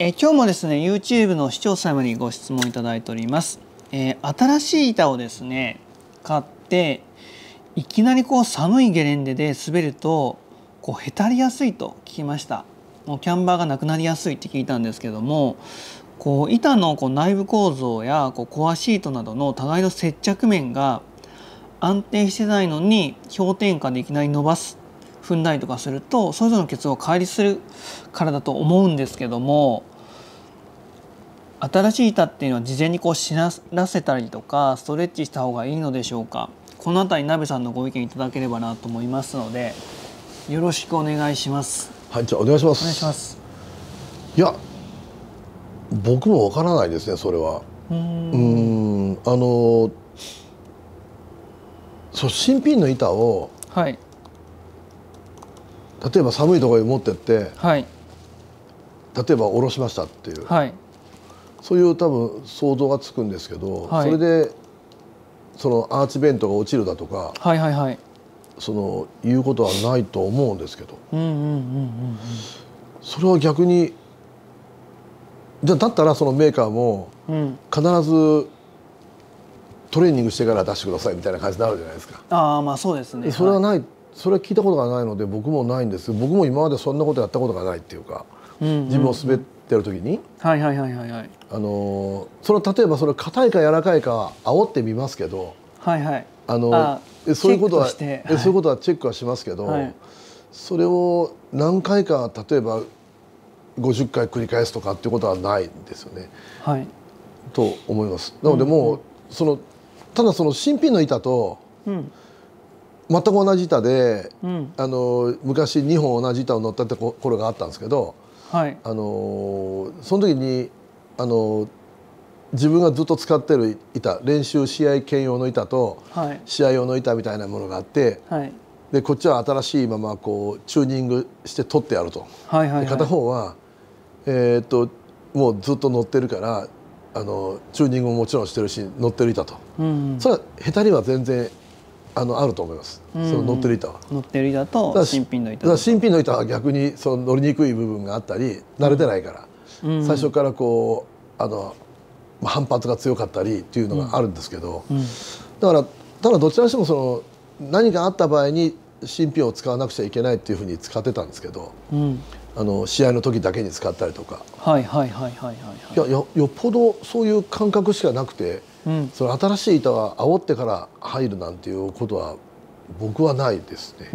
え今日もですね YouTube の視聴者様にご質問いただいております、えー、新しい板をですね買っていきなりこう寒いゲレンデで滑るとこうへたりやすいと聞きましたもうキャンバーがなくなりやすいって聞いたんですけどもこう板のこう内部構造やこうコアシートなどの互いの接着面が安定してないのに氷点下でいきなり伸ばす踏んだりとかするとそれぞれの結合を乖離するからだと思うんですけども新しい板っていうのは事前にこうしならせたりとかストレッチした方がいいのでしょうかこの辺り鍋さんのご意見いただければなと思いますのでよろしくお願いしますはいじゃお願いしますお願いしますいや僕もわからないですねそれはうんあのそう新品の板を、はい、例えば寒いところに持ってって、はい、例えば下ろしましたっていう、はい、そういう多分想像がつくんですけど、はい、それでそのアーチベントが落ちるだとか、はいはいはい、そのいうことはないと思うんですけど、うんうんうんそれは逆にじゃだったらそのメーカーも必ずトレーニングしてから出してくださいみたいな感じになるじゃないですか。ああまあそうですね。それはないそれは聞いたことがないので僕もないんです僕も今までそんなことやったことがないっていうか、うんうんうん、自分を滑ってる時に、はいはいはいはい、はい、あのその例えばそれ硬いか柔らかいか煽ってみますけど、はいはい、あのあそういうことは、はい、そういうことはチェックはしますけど、はい、それを何回か例えば50回繰り返すとかっていうことはないんですよね、はい、と思います。なのでもう、うんうん、そのただその新品の板と、うん全く同じ板で、うん、あの昔2本同じ板を乗ったところがあったんですけど、はい、あのその時にあの自分がずっと使ってる板練習試合兼用の板と、はい、試合用の板みたいなものがあって、はい、でこっちは新しいままこうチューニングして取ってやると、はいはいはい、片方は、えー、っともうずっと乗ってるからあのチューニングももちろんしてるし乗ってる板と、うんうん、それは下手には全然あのあると思います、うん、その乗ってる板は乗ってる板と新品の板だ新品の板は逆にその乗りにくい部分があったり慣れてないから、うん、最初からこうあの反発が強かったりっていうのがあるんですけど、うん、だからただどちらにしてもその何かあった場合に新品を使わなくちゃいけないっていうふうに使ってたんですけど、あの試合の時だけに使ったりとかはいはいはいはいはい,、はい、いやよっぽどそういう感覚しかなくて。うん、その新しい板は煽ってから入るなんていうことは僕はないですね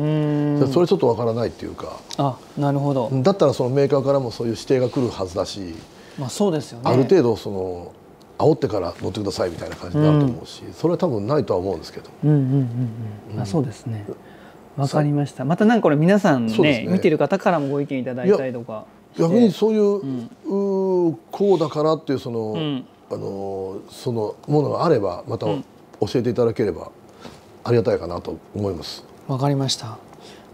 それちょっとわからないっていうかあなるほどだったらそのメーカーからもそういう指定が来るはずだし、まあ、そうですよねある程度その煽ってから乗ってくださいみたいな感じになると思うし、うん、それは多分ないとは思うんですけど。うんうんうんうん、あそうですね。わかりました。またなんかこれ皆さんね、ね、見てる方からもご意見いただいたりとか。逆にそういう、うん、うこうだからっていうその、うん、あのそのものがあればまた教えていただければありがたいかなと思います。わ、うん、かりました。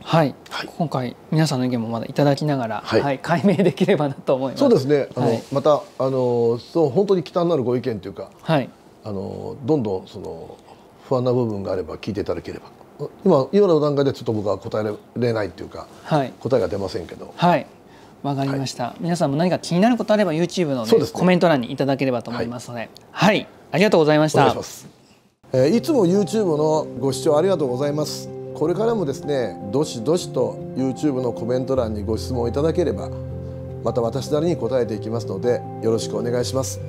はい、はい、今回皆さんの意見もまだいただきながら、はい、はい、解明できればなと思います。そうですね。あの、はい、またあのそう本当に忌憚なるご意見というか、はい、あのどんどんその不安な部分があれば聞いていただければ。今今の段階でちょっと僕は答えれないっていうか、はい、答えが出ませんけど、はい、わかりました、はい、皆さんも何か気になることあれば YouTube の、ねね、コメント欄にいただければと思いますので、はい、はい、ありがとうございましたえー、いつも YouTube のご視聴ありがとうございますこれからもですねどしどしと YouTube のコメント欄にご質問いただければまた私なりに答えていきますのでよろしくお願いします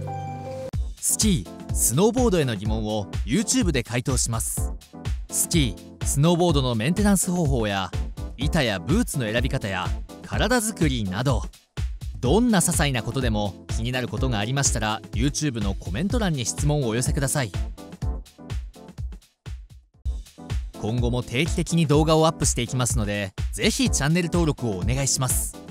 スキースノーボードへの疑問を YouTube で回答しますスキースノーボードのメンテナンス方法や板やブーツの選び方や体づくりなどどんな些細なことでも気になることがありましたら YouTube のコメント欄に質問をお寄せください今後も定期的に動画をアップしていきますので是非チャンネル登録をお願いします